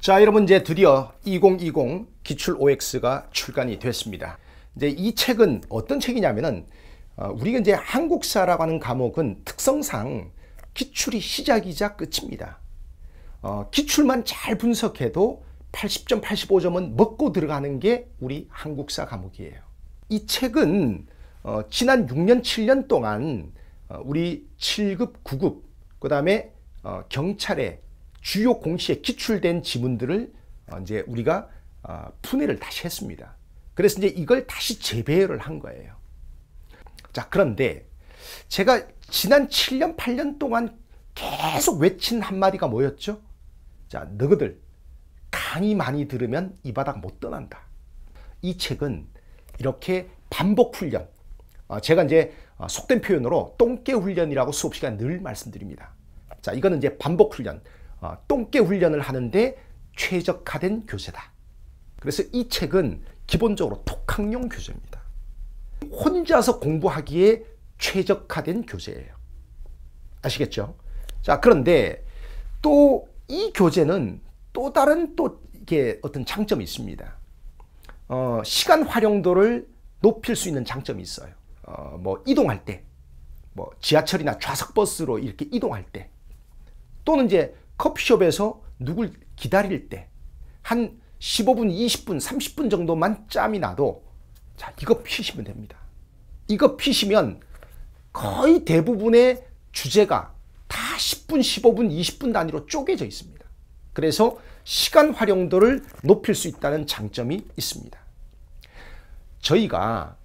자 여러분 이제 드디어 2020 기출 OX가 출간이 됐습니다. 이제 이 책은 어떤 책이냐면은 어, 우리가 이제 한국사라고 하는 과목은 특성상 기출이 시작이자 끝입니다. 어, 기출만 잘 분석해도 80점, 85점은 먹고 들어가는 게 우리 한국사 과목이에요. 이 책은 어, 지난 6년, 7년 동안 어, 우리 7급, 9급, 그 다음에 어, 경찰의 주요 공시에 기출된 지문들을 어, 이제 우리가 아, 분해를 다시 했습니다. 그래서 이제 이걸 다시 재배열을 한 거예요. 자, 그런데 제가 지난 7년, 8년 동안 계속 외친 한마디가 뭐였죠? 자, 너희들 강의 많이 들으면 이 바닥 못 떠난다. 이 책은 이렇게 반복 훈련, 어, 제가 이제 어, 속된 표현으로 똥개 훈련이라고 수업 시간 늘 말씀드립니다. 자, 이거는 이제 반복 훈련. 어, 똥개 훈련을 하는데 최적화된 교재다. 그래서 이 책은 기본적으로 독학용 교재입니다. 혼자서 공부하기에 최적화된 교재예요. 아시겠죠? 자, 그런데 또 이 교재는 또 다른 또 이게 어떤 장점이 있습니다. 어, 시간 활용도를 높일 수 있는 장점이 있어요. 어, 뭐 이동할 때, 뭐 지하철이나 좌석버스로 이렇게 이동할 때, 또는 이제 커피숍에서 누굴 기다릴 때 한 15분, 20분, 30분 정도만 짬이 나도 자, 이거 피시면 됩니다. 이거 피시면 거의 대부분의 주제가 다 10분, 15분, 20분 단위로 쪼개져 있습니다. 그래서 시간 활용도를 높일 수 있다는 장점이 있습니다. 저희가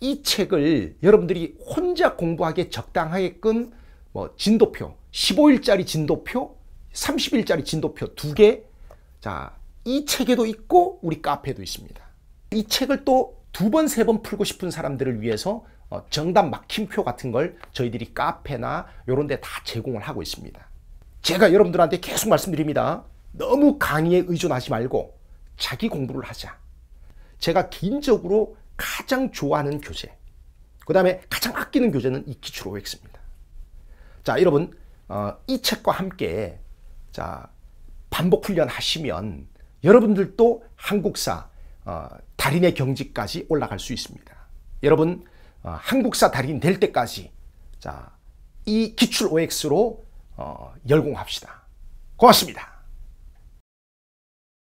이 책을 여러분들이 혼자 공부하기에 적당하게끔 뭐 진도표, 15일짜리 진도표 30일짜리 진도표 두 개. 자, 이 책에도 있고 우리 카페에도 있습니다. 이 책을 또 두 번, 세 번 풀고 싶은 사람들을 위해서 어, 정답 막힘표 같은 걸 저희들이 카페나 이런 데 다 제공을 하고 있습니다. 제가 여러분들한테 계속 말씀드립니다. 너무 강의에 의존하지 말고 자기 공부를 하자. 제가 개인적으로 가장 좋아하는 교재, 그 다음에 가장 아끼는 교재는 이 기출 OX입니다. 자, 여러분 어, 이 책과 함께 자, 반복 훈련 하시면 여러분들도 한국사 어, 달인의 경지까지 올라갈 수 있습니다. 여러분 어, 한국사 달인 될 때까지 자, 이 기출 OX로 어, 열공합시다. 고맙습니다.